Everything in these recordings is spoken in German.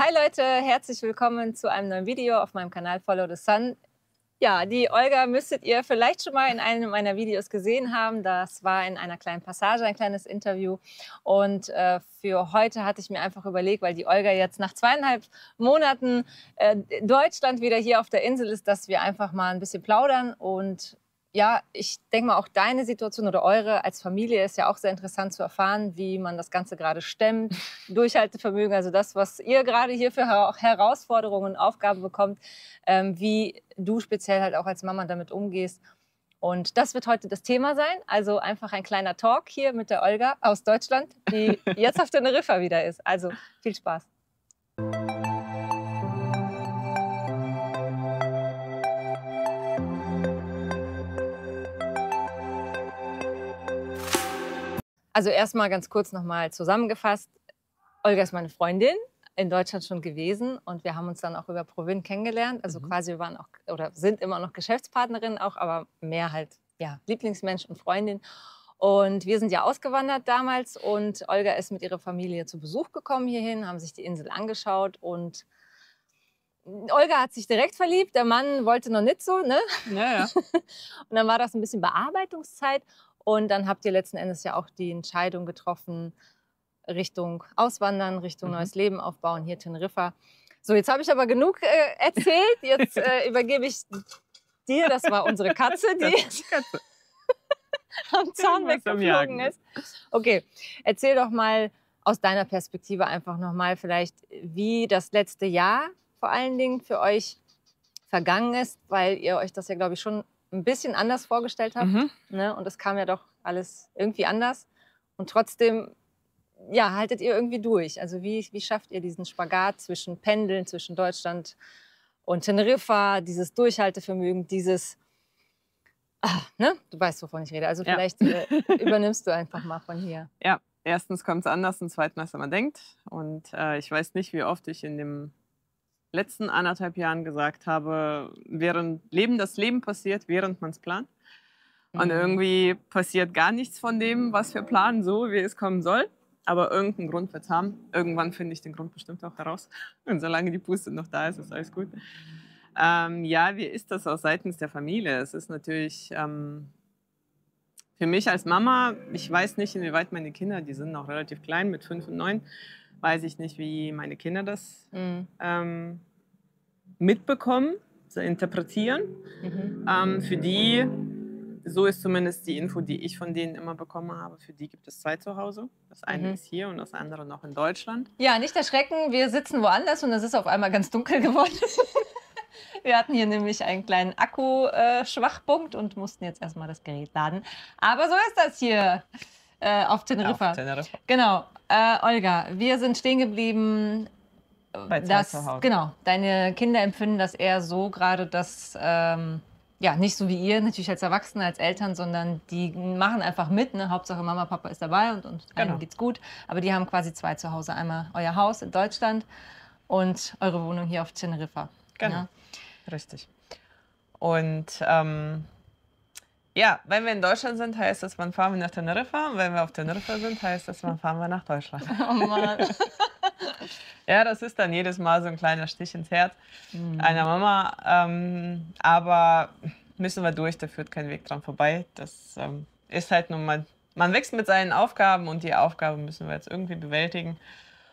Hi Leute, herzlich willkommen zu einem neuen Video auf meinem Kanal Follow the Sun. Ja, die Olga müsstet ihr vielleicht schon mal in einem meiner Videos gesehen haben. Das war in einer kleinen Passage, ein kleines Interview. Und äh, für heute hatte ich mir einfach überlegt, weil die Olga jetzt nach zweieinhalb Monaten äh, Deutschland wieder hier auf der Insel ist, dass wir einfach mal ein bisschen plaudern und ja, ich denke mal, auch deine Situation oder eure als Familie ist ja auch sehr interessant zu erfahren, wie man das Ganze gerade stemmt. Durchhaltevermögen, also das, was ihr gerade hier für Herausforderungen und Aufgaben bekommt, ähm, wie du speziell halt auch als Mama damit umgehst. Und das wird heute das Thema sein. Also einfach ein kleiner Talk hier mit der Olga aus Deutschland, die jetzt auf der Neriffa wieder ist. Also viel Spaß. Also erstmal ganz kurz nochmal zusammengefasst. Olga ist meine Freundin, in Deutschland schon gewesen und wir haben uns dann auch über Provin kennengelernt. Also mhm. quasi wir waren auch oder sind immer noch Geschäftspartnerin auch, aber mehr halt ja Lieblingsmensch und Freundin. Und wir sind ja ausgewandert damals und Olga ist mit ihrer Familie zu Besuch gekommen hierhin, haben sich die Insel angeschaut und Olga hat sich direkt verliebt, der Mann wollte noch nicht so, ne? Ja, ja. und dann war das ein bisschen Bearbeitungszeit und dann habt ihr letzten Endes ja auch die Entscheidung getroffen, Richtung Auswandern, Richtung mhm. neues Leben aufbauen, hier Teneriffa. So, jetzt habe ich aber genug äh, erzählt. Jetzt äh, übergebe ich dir, das war unsere Katze, die, die Katze. am Zaun weggeflogen ist. Okay, erzähl doch mal aus deiner Perspektive einfach nochmal vielleicht, wie das letzte Jahr vor allen Dingen für euch vergangen ist, weil ihr euch das ja, glaube ich, schon ein bisschen anders vorgestellt habe. Mhm. Ne? Und es kam ja doch alles irgendwie anders. Und trotzdem, ja, haltet ihr irgendwie durch. Also wie, wie schafft ihr diesen Spagat zwischen Pendeln, zwischen Deutschland und Teneriffa, dieses Durchhaltevermögen, dieses, ah, ne? du weißt, wovon ich rede. Also ja. vielleicht äh, übernimmst du einfach mal von hier. Ja, erstens kommt es anders und zweitens, als man denkt. Und äh, ich weiß nicht, wie oft ich in dem letzten anderthalb Jahren gesagt habe, während Leben das Leben passiert, während man es plant. Und mhm. irgendwie passiert gar nichts von dem, was wir planen, so wie es kommen soll. Aber irgendeinen Grund wird es haben. Irgendwann finde ich den Grund bestimmt auch heraus. Und solange die Puste noch da ist, ist alles gut. Ähm, ja, wie ist das auch seitens der Familie? Es ist natürlich ähm, für mich als Mama, ich weiß nicht, inwieweit meine Kinder, die sind noch relativ klein mit fünf und neun, weiß ich nicht, wie meine Kinder das mhm. ähm, mitbekommen, so interpretieren. Mhm. Ähm, für die, so ist zumindest die Info, die ich von denen immer bekommen habe, für die gibt es zwei zu Hause. Das eine mhm. ist hier und das andere noch in Deutschland. Ja, nicht erschrecken, wir sitzen woanders und es ist auf einmal ganz dunkel geworden. Wir hatten hier nämlich einen kleinen Akku-Schwachpunkt äh, und mussten jetzt erstmal das Gerät laden. Aber so ist das hier äh, auf Teneriffa. Auf Teneriffa. Genau. Äh, Olga, wir sind stehen geblieben. Bei dass, genau, deine Kinder empfinden das eher so gerade, dass ähm, ja nicht so wie ihr natürlich als Erwachsene, als Eltern, sondern die machen einfach mit. Ne? Hauptsache Mama, Papa ist dabei und, und genau. geht's gut. Aber die haben quasi zwei zu Hause: einmal euer Haus in Deutschland und eure Wohnung hier auf Teneriffa. Genau. Ja? Richtig. Und ähm, ja, wenn wir in Deutschland sind, heißt das, man fahren wir nach Teneriffa. Wenn wir auf Teneriffa sind, heißt das, man fahren wir nach Deutschland. Oh Mann. ja, das ist dann jedes Mal so ein kleiner Stich ins Herz mhm. einer Mama. Ähm, aber müssen wir durch, da führt kein Weg dran vorbei. Das ähm, ist halt nun mal, man wächst mit seinen Aufgaben und die Aufgaben müssen wir jetzt irgendwie bewältigen.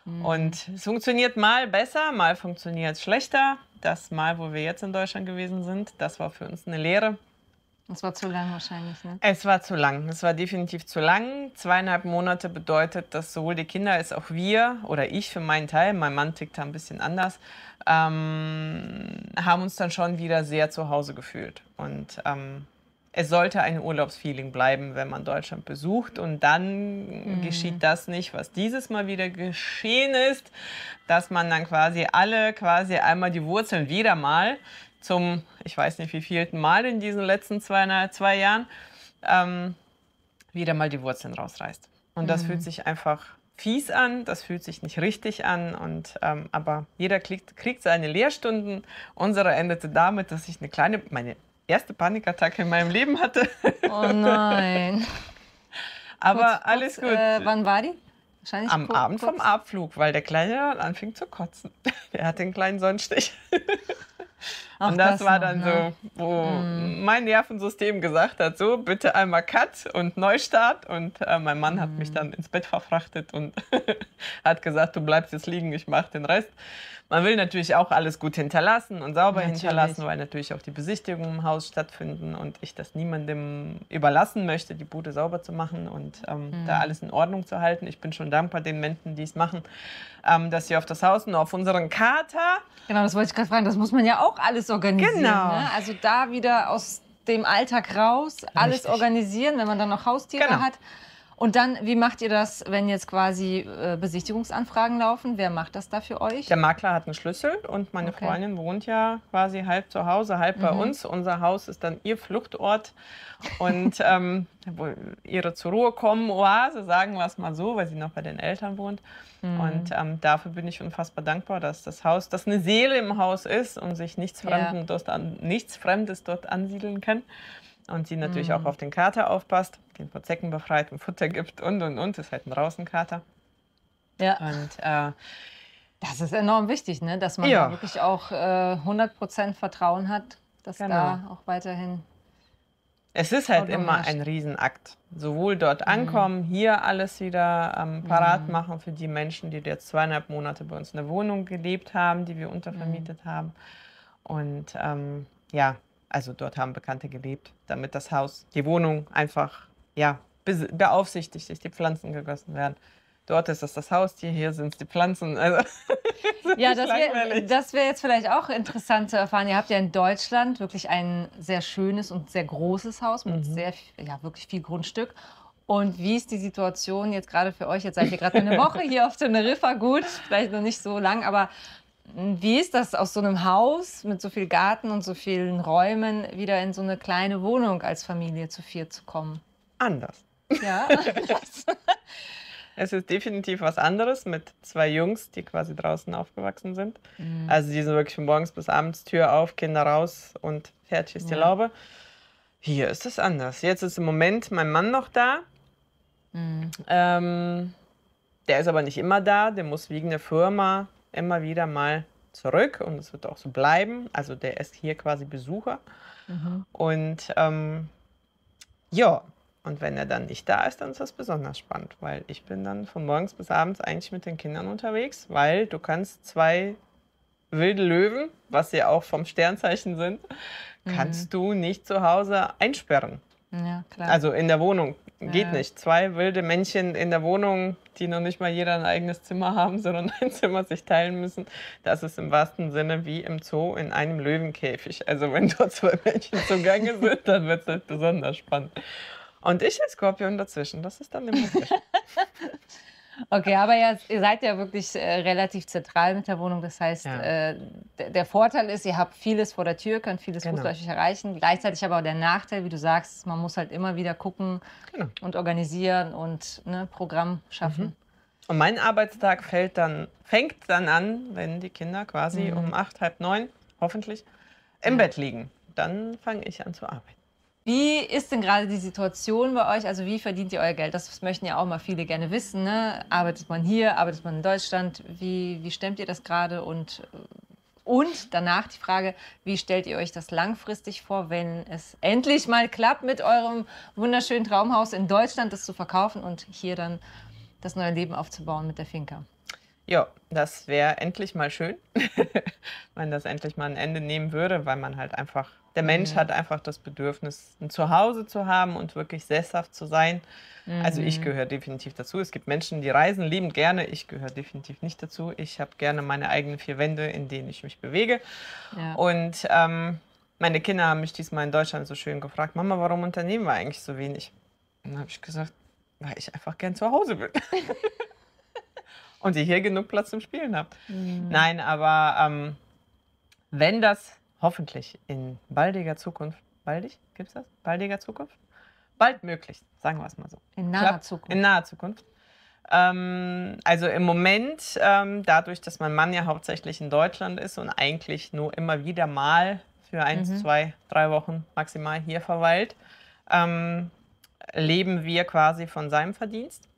Mhm. Und es funktioniert mal besser, mal funktioniert es schlechter. Das Mal, wo wir jetzt in Deutschland gewesen sind, das war für uns eine Lehre es war zu lang wahrscheinlich, ne? Es war zu lang. Es war definitiv zu lang. Zweieinhalb Monate bedeutet, dass sowohl die Kinder als auch wir oder ich für meinen Teil, mein Mann tickt da ein bisschen anders, ähm, haben uns dann schon wieder sehr zu Hause gefühlt. Und ähm, es sollte ein Urlaubsfeeling bleiben, wenn man Deutschland besucht. Und dann mhm. geschieht das nicht, was dieses Mal wieder geschehen ist, dass man dann quasi alle quasi einmal die Wurzeln wieder mal zum, ich weiß nicht wie vielten Mal in diesen letzten zwei, zwei Jahren, ähm, wieder mal die Wurzeln rausreißt. Und das mhm. fühlt sich einfach fies an, das fühlt sich nicht richtig an. Und, ähm, aber jeder kriegt, kriegt seine Lehrstunden. Unsere endete damit, dass ich eine kleine, meine erste Panikattacke in meinem Leben hatte. Oh nein. aber kurz, alles gut. Äh, wann war die? Wahrscheinlich am Abend kurz. vom Abflug, weil der Kleine dann anfing zu kotzen. Der hat den kleinen Sonnenstich. Ach, und das, das war dann noch, ne? so, wo mm. mein Nervensystem gesagt hat, so bitte einmal Cut und Neustart. Und äh, mein Mann mm. hat mich mhm. dann ins Bett verfrachtet und hat gesagt, du bleibst jetzt liegen, ich mach den Rest. Man will natürlich auch alles gut hinterlassen und sauber natürlich. hinterlassen, weil natürlich auch die Besichtigungen im Haus stattfinden und ich das niemandem überlassen möchte, die Bude sauber zu machen und ähm, mhm. da alles in Ordnung zu halten. Ich bin schon dankbar den Menschen, die es machen, ähm, dass sie auf das Haus und auf unseren Kater. Genau, das wollte ich gerade fragen. Das muss man ja auch alles organisieren. Ne? Genau. Ne? Also da wieder aus dem Alltag raus, alles Richtig. organisieren, wenn man dann noch Haustiere genau. hat. Und dann, wie macht ihr das, wenn jetzt quasi äh, Besichtigungsanfragen laufen? Wer macht das da für euch? Der Makler hat einen Schlüssel und meine okay. Freundin wohnt ja quasi halb zu Hause, halb mhm. bei uns. Unser Haus ist dann ihr Fluchtort und ähm, ihre zur Ruhe kommen Oase, sagen wir es mal so, weil sie noch bei den Eltern wohnt. Mhm. Und ähm, dafür bin ich unfassbar dankbar, dass das Haus, dass eine Seele im Haus ist und sich nichts, ja. dort an, nichts Fremdes dort ansiedeln kann und sie natürlich mhm. auch auf den Kater aufpasst, den von Zecken befreit und Futter gibt und und und. Ist halt ein Rausenkater. Ja. Und äh, das ist enorm wichtig, ne? dass man ja. wirklich auch äh, 100% Vertrauen hat, dass genau. da auch weiterhin. Es ist halt immer ein Riesenakt. Sowohl dort mhm. ankommen, mhm. hier alles wieder ähm, mhm. parat mhm. machen für die Menschen, die jetzt zweieinhalb Monate bei uns in der Wohnung gelebt haben, die wir untervermietet mhm. haben. Und ähm, ja, also dort haben Bekannte gelebt, damit das Haus, die Wohnung einfach ja, beaufsichtigt ist, die Pflanzen gegossen werden. Dort ist das das Haustier, hier sind es die Pflanzen. Also, das ja, das wäre wär jetzt vielleicht auch interessant zu erfahren. Ihr habt ja in Deutschland wirklich ein sehr schönes und sehr großes Haus mit mhm. sehr, ja, wirklich viel Grundstück. Und wie ist die Situation jetzt gerade für euch? Jetzt seid ihr gerade eine Woche hier auf Teneriffa, gut, vielleicht noch nicht so lang, aber wie ist das aus so einem Haus mit so viel Garten und so vielen Räumen wieder in so eine kleine Wohnung als Familie zu vier zu kommen? Anders. Ja, anders. es ist definitiv was anderes mit zwei Jungs, die quasi draußen aufgewachsen sind. Mhm. Also die sind wirklich von morgens bis abends Tür auf, Kinder raus und fertig ist die ja. Laube. Hier ist es anders. Jetzt ist im Moment mein Mann noch da. Mhm. Ähm, der ist aber nicht immer da, der muss wegen der Firma immer wieder mal zurück und es wird auch so bleiben. Also der ist hier quasi Besucher. Mhm. Und ähm, ja, und wenn er dann nicht da ist, dann ist das besonders spannend, weil ich bin dann von morgens bis abends eigentlich mit den Kindern unterwegs, weil du kannst zwei wilde Löwen, was sie auch vom Sternzeichen sind, mhm. kannst du nicht zu Hause einsperren klar. Also in der Wohnung. Geht ja. nicht. Zwei wilde Männchen in der Wohnung, die noch nicht mal jeder ein eigenes Zimmer haben, sondern ein Zimmer sich teilen müssen. Das ist im wahrsten Sinne wie im Zoo in einem Löwenkäfig. Also wenn dort zwei Männchen zugange sind, dann wird es halt besonders spannend. Und ich als Skorpion dazwischen. Das ist dann nämlich. Okay, aber ihr seid ja wirklich äh, relativ zentral mit der Wohnung. Das heißt, ja. äh, der Vorteil ist, ihr habt vieles vor der Tür, könnt vieles genau. fußläufig erreichen. Gleichzeitig aber auch der Nachteil, wie du sagst, man muss halt immer wieder gucken genau. und organisieren und ne, Programm schaffen. Mhm. Und mein Arbeitstag fällt dann, fängt dann an, wenn die Kinder quasi mhm. um acht, halb neun, hoffentlich, im ja. Bett liegen. Dann fange ich an zu arbeiten. Wie ist denn gerade die Situation bei euch? Also wie verdient ihr euer Geld? Das möchten ja auch mal viele gerne wissen. Ne? Arbeitet man hier? Arbeitet man in Deutschland? Wie, wie stemmt ihr das gerade? Und, und danach die Frage, wie stellt ihr euch das langfristig vor, wenn es endlich mal klappt, mit eurem wunderschönen Traumhaus in Deutschland das zu verkaufen und hier dann das neue Leben aufzubauen mit der Finca? Ja, das wäre endlich mal schön, wenn das endlich mal ein Ende nehmen würde, weil man halt einfach der Mensch mhm. hat einfach das Bedürfnis, ein Zuhause zu haben und wirklich sesshaft zu sein. Mhm. Also ich mhm. gehöre definitiv dazu. Es gibt Menschen, die reisen, lieben gerne. Ich gehöre definitiv nicht dazu. Ich habe gerne meine eigenen vier Wände, in denen ich mich bewege. Ja. Und ähm, meine Kinder haben mich diesmal in Deutschland so schön gefragt, Mama, warum unternehmen wir eigentlich so wenig? Und dann habe ich gesagt, weil ich einfach gern zu Hause bin. und ihr hier genug Platz zum Spielen habt. Mhm. Nein, aber ähm, wenn das hoffentlich in baldiger Zukunft, baldig, gibt es das? Baldiger Zukunft? Bald möglich, sagen wir es mal so. In naher Klappt, Zukunft. In naher Zukunft. Ähm, also im Moment, ähm, dadurch, dass mein Mann ja hauptsächlich in Deutschland ist und eigentlich nur immer wieder mal für eins, mhm. zwei, drei Wochen maximal hier verweilt, ähm, leben wir quasi von seinem Verdienst.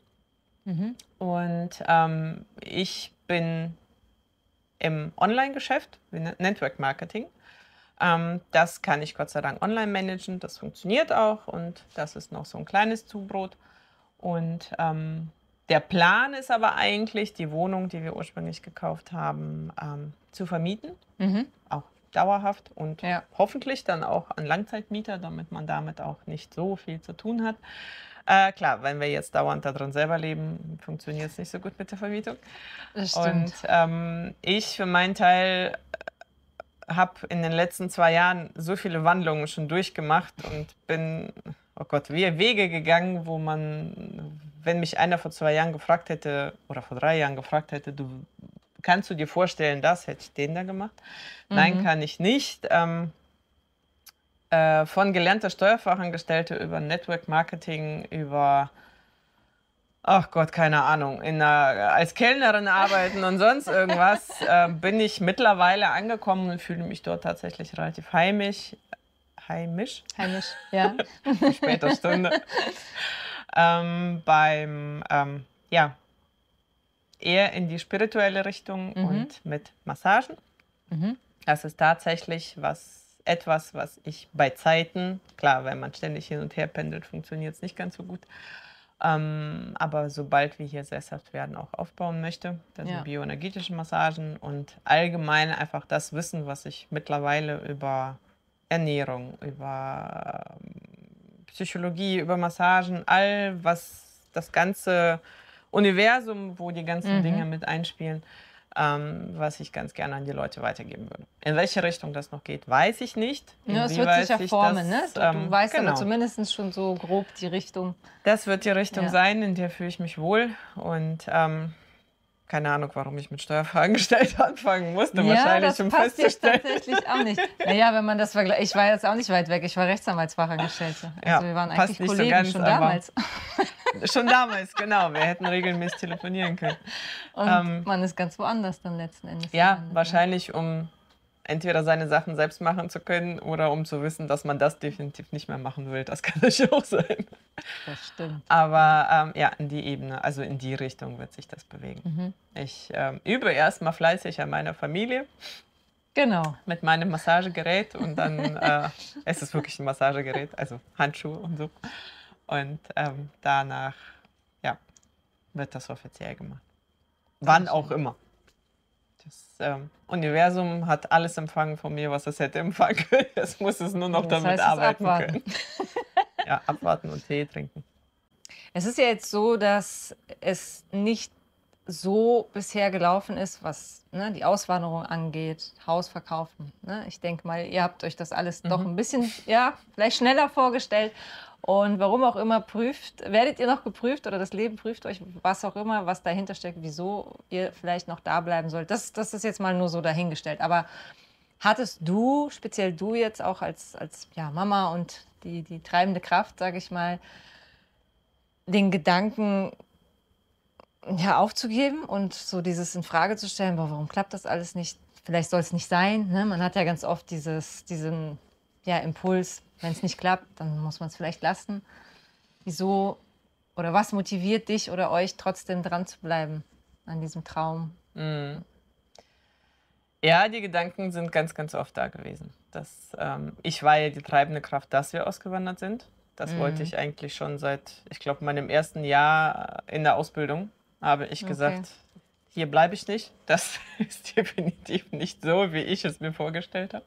Mhm. Und ähm, ich bin im Online-Geschäft, ne-, Network Marketing. Ähm, das kann ich Gott sei Dank online managen. Das funktioniert auch und das ist noch so ein kleines Zubrot. Und ähm, der Plan ist aber eigentlich, die Wohnung, die wir ursprünglich gekauft haben, ähm, zu vermieten. Mhm. Auch dauerhaft und ja. hoffentlich dann auch an Langzeitmieter, damit man damit auch nicht so viel zu tun hat. Äh, klar, wenn wir jetzt dauernd da drin selber leben, funktioniert es nicht so gut mit der Vermietung. Und ähm, ich für meinen Teil habe in den letzten zwei Jahren so viele Wandlungen schon durchgemacht und bin, oh Gott, Wege gegangen, wo man, wenn mich einer vor zwei Jahren gefragt hätte oder vor drei Jahren gefragt hätte, du kannst du dir vorstellen, das hätte ich den da gemacht? Mhm. Nein, kann ich nicht. Ähm, äh, von gelernter Steuerfachangestellte über Network Marketing, über ach Gott, keine Ahnung, einer, als Kellnerin arbeiten und sonst irgendwas, äh, bin ich mittlerweile angekommen und fühle mich dort tatsächlich relativ heimisch. Heimisch? Heimisch, ja. Später Stunde. ähm, beim, ähm, ja, eher in die spirituelle Richtung mhm. und mit Massagen. Mhm. Das ist tatsächlich was etwas, was ich bei Zeiten, klar, wenn man ständig hin und her pendelt, funktioniert es nicht ganz so gut. Ähm, aber sobald wir hier sesshaft werden, auch aufbauen möchte. Da ja. sind bioenergetische Massagen und allgemein einfach das Wissen, was ich mittlerweile über Ernährung, über ähm, Psychologie, über Massagen, all was das ganze Universum, wo die ganzen mhm. Dinge mit einspielen, ähm, was ich ganz gerne an die Leute weitergeben würde. In welche Richtung das noch geht, weiß ich nicht. Ja, es wird sich ja formen, das, ne? Du ähm, weißt genau. aber zumindest schon so grob die Richtung. Das wird die Richtung ja. sein, in der fühle ich mich wohl und ähm, keine Ahnung, warum ich mit Steuerfragen gestellt anfangen musste. Ja, wahrscheinlich das um passt festzustellen. tatsächlich auch nicht. Naja, wenn man das vergleicht, ich war jetzt auch nicht weit weg. Ich war Rechtsanwaltsfachangestellte. Also ja, wir waren eigentlich Kollegen so ganz, schon damals. Schon damals, genau. Wir hätten regelmäßig telefonieren können. Und ähm, man ist ganz woanders dann letzten Endes. Ja, gelandet, wahrscheinlich, um entweder seine Sachen selbst machen zu können oder um zu wissen, dass man das definitiv nicht mehr machen will. Das kann natürlich auch sein. Das stimmt. Aber ähm, ja, in die Ebene, also in die Richtung wird sich das bewegen. Mhm. Ich ähm, übe erstmal fleißig an meiner Familie. Genau. Mit meinem Massagegerät und dann, äh, es ist wirklich ein Massagegerät, also Handschuhe und so. Und ähm, danach ja, wird das offiziell gemacht. Wann auch immer. Das ähm, Universum hat alles empfangen von mir, was es hätte empfangen können. Es muss es nur noch das damit heißt, arbeiten abwarten. können. ja, abwarten und Tee trinken. Es ist ja jetzt so, dass es nicht so bisher gelaufen ist, was ne, die Auswanderung angeht, Haus verkaufen. Ne? Ich denke mal, ihr habt euch das alles mhm. doch ein bisschen, ja, vielleicht schneller vorgestellt. Und warum auch immer prüft, werdet ihr noch geprüft oder das Leben prüft euch, was auch immer, was dahinter steckt, wieso ihr vielleicht noch da bleiben sollt. Das, das ist jetzt mal nur so dahingestellt. Aber hattest du, speziell du jetzt auch als, als ja, Mama und die, die treibende Kraft, sage ich mal, den Gedanken, ja, aufzugeben und so dieses in Frage zu stellen, boah, warum klappt das alles nicht? Vielleicht soll es nicht sein. Ne? Man hat ja ganz oft dieses, diesen ja, Impuls, wenn es nicht klappt, dann muss man es vielleicht lassen. Wieso oder was motiviert dich oder euch trotzdem dran zu bleiben an diesem Traum? Mhm. Ja, die Gedanken sind ganz, ganz oft da gewesen. Dass, ähm, ich war ja die treibende Kraft, dass wir ausgewandert sind. Das mhm. wollte ich eigentlich schon seit, ich glaube, meinem ersten Jahr in der Ausbildung habe ich okay. gesagt, hier bleibe ich nicht. Das ist definitiv nicht so, wie ich es mir vorgestellt habe.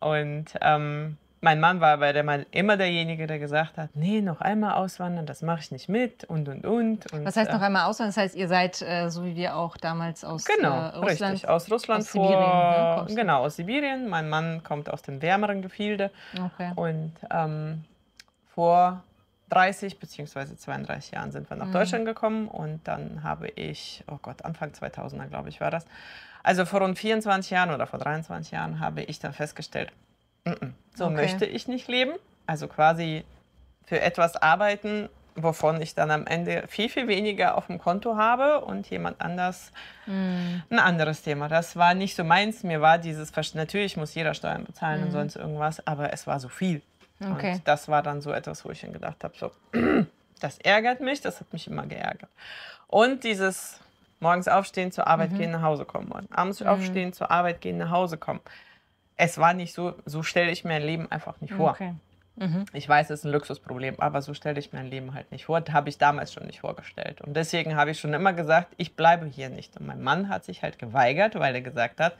Und ähm, mein Mann war aber der Mann, immer derjenige, der gesagt hat, nee, noch einmal auswandern, das mache ich nicht mit und und und. und Was heißt noch äh, einmal auswandern? Das heißt, ihr seid äh, so wie wir auch damals aus äh, genau, äh, Russland. Richtig, aus Russland aus vor, Sibirien, ne, genau aus Sibirien. Mein Mann kommt aus dem wärmeren Gefilde okay. und ähm, vor 30 bzw. 32 Jahren sind wir nach mhm. Deutschland gekommen und dann habe ich, oh Gott, Anfang 2000er, glaube ich, war das. Also vor rund 24 Jahren oder vor 23 Jahren habe ich dann festgestellt, mm -mm, so okay. möchte ich nicht leben. Also quasi für etwas arbeiten, wovon ich dann am Ende viel, viel weniger auf dem Konto habe und jemand anders mm. ein anderes Thema. Das war nicht so meins. Mir war dieses, natürlich muss jeder Steuern bezahlen mm. und sonst irgendwas, aber es war so viel. Okay. Und das war dann so etwas, wo ich dann gedacht habe, so, das ärgert mich, das hat mich immer geärgert. Und dieses morgens aufstehen, zur Arbeit mhm. gehen, nach Hause kommen Und Abends mhm. aufstehen, zur Arbeit gehen, nach Hause kommen. Es war nicht so, so stelle ich mir ein Leben einfach nicht vor. Okay. Mhm. Ich weiß, es ist ein Luxusproblem, aber so stelle ich mir ein Leben halt nicht vor. Das habe ich damals schon nicht vorgestellt. Und deswegen habe ich schon immer gesagt, ich bleibe hier nicht. Und mein Mann hat sich halt geweigert, weil er gesagt hat,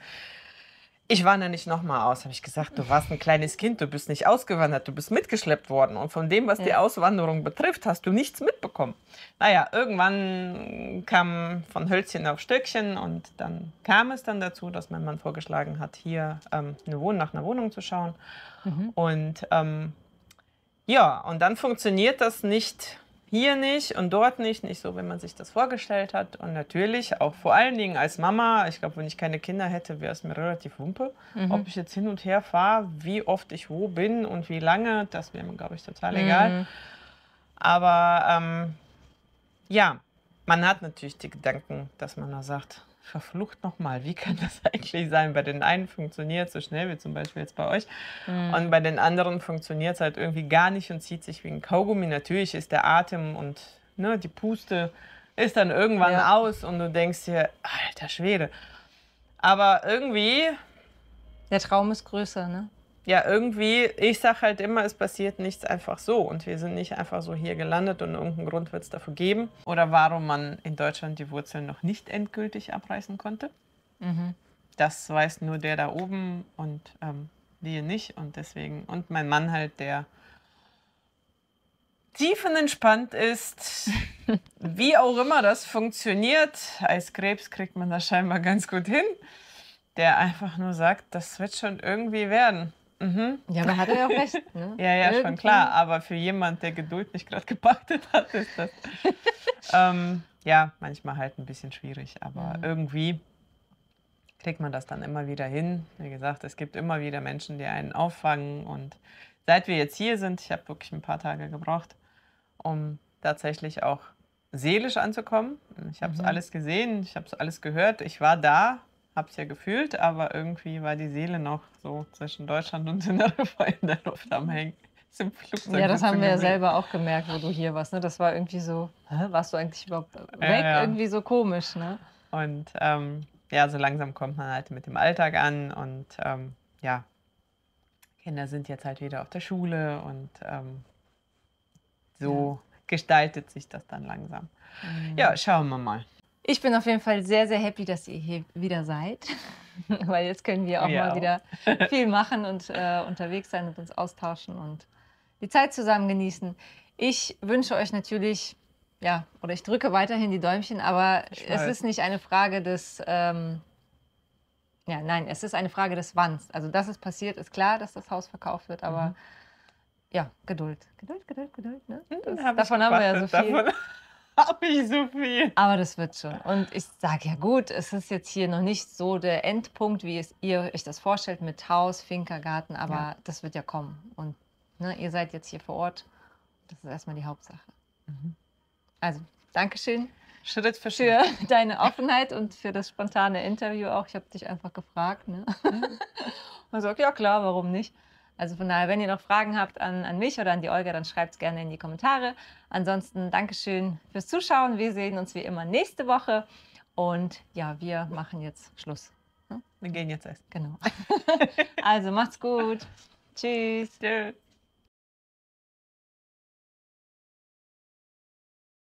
ich wandere nicht nochmal aus. Habe ich gesagt, du warst ein kleines Kind, du bist nicht ausgewandert, du bist mitgeschleppt worden. Und von dem, was die Auswanderung betrifft, hast du nichts mitbekommen. Naja, irgendwann kam von Hölzchen auf Stöckchen und dann kam es dann dazu, dass mein Mann vorgeschlagen hat, hier ähm, eine Wohn nach einer Wohnung zu schauen. Mhm. Und ähm, ja, und dann funktioniert das nicht hier nicht und dort nicht, nicht so, wie man sich das vorgestellt hat. Und natürlich auch vor allen Dingen als Mama, ich glaube, wenn ich keine Kinder hätte, wäre es mir relativ wumpe, mhm. ob ich jetzt hin und her fahre, wie oft ich wo bin und wie lange, das wäre mir, glaube ich, total egal. Mhm. Aber ähm, ja, man hat natürlich die Gedanken, dass man da sagt, verflucht nochmal, wie kann das eigentlich sein? Bei den einen funktioniert es so schnell wie zum Beispiel jetzt bei euch mhm. und bei den anderen funktioniert es halt irgendwie gar nicht und zieht sich wegen Kaugummi. Natürlich ist der Atem und ne, die Puste ist dann irgendwann ja. aus und du denkst dir, alter Schwede. Aber irgendwie... Der Traum ist größer, ne? ja, irgendwie, ich sage halt immer, es passiert nichts einfach so. Und wir sind nicht einfach so hier gelandet und irgendeinen Grund wird es dafür geben. Oder warum man in Deutschland die Wurzeln noch nicht endgültig abreißen konnte. Mhm. Das weiß nur der da oben und ähm, wir nicht. Und deswegen, und mein Mann halt, der tiefenentspannt ist. Wie auch immer das funktioniert, als Krebs kriegt man das scheinbar ganz gut hin, der einfach nur sagt, das wird schon irgendwie werden. Mhm. Ja, aber hat er ja auch recht. Ne? ja, ja, Irgendwie. schon klar. Aber für jemanden, der Geduld nicht gerade gepachtet hat, ist das ähm, ja manchmal halt ein bisschen schwierig. Aber mhm. irgendwie kriegt man das dann immer wieder hin. Wie gesagt, es gibt immer wieder Menschen, die einen auffangen. Und seit wir jetzt hier sind, ich habe wirklich ein paar Tage gebraucht, um tatsächlich auch seelisch anzukommen. Ich habe es mhm. alles gesehen, ich habe es alles gehört, ich war da, hab's ja gefühlt, aber irgendwie war die Seele noch so zwischen Deutschland und Teneriffa in der Luft am Hängen. Ja, das haben wir ja selber auch gemerkt, wo du hier warst. Ne? Das war irgendwie so, hä, warst du eigentlich überhaupt weg? Ja, ja. Irgendwie so komisch. Ne? Und ähm, ja, so langsam kommt man halt mit dem Alltag an und ähm, ja, Kinder sind jetzt halt wieder auf der Schule und ähm, so ja. gestaltet sich das dann langsam. Mhm. Ja, schauen wir mal. Ich bin auf jeden Fall sehr, sehr happy, dass ihr hier wieder seid, weil jetzt können wir auch ja. mal wieder viel machen und äh, unterwegs sein und uns austauschen und die Zeit zusammen genießen. Ich wünsche euch natürlich, ja, oder ich drücke weiterhin die Däumchen, aber es ist nicht eine Frage des, ähm, ja, nein, es ist eine Frage des Wanns. Also, dass es passiert, ist klar, dass das Haus verkauft wird, aber mhm. ja, Geduld. Geduld, Geduld, Geduld. Ne? Mhm, das, hab davon haben wir ja so viel. Davon. habe ich so viel. Aber das wird schon. Und ich sage, ja gut, es ist jetzt hier noch nicht so der Endpunkt, wie es ihr euch das vorstellt mit Haus, Finkergarten, aber ja. das wird ja kommen. Und ne, ihr seid jetzt hier vor Ort. Das ist erstmal die Hauptsache. Mhm. Also, Dankeschön. Schritt für Schritt. Für deine Offenheit und für das spontane Interview auch. Ich habe dich einfach gefragt. Ne? Man sagt, ja klar, warum nicht? Also von daher, wenn ihr noch Fragen habt an, an mich oder an die Olga, dann schreibt es gerne in die Kommentare. Ansonsten Dankeschön fürs Zuschauen. Wir sehen uns wie immer nächste Woche. Und ja, wir machen jetzt Schluss. Hm? Wir gehen jetzt essen. Genau. also macht's gut. Tschüss. Tschüss.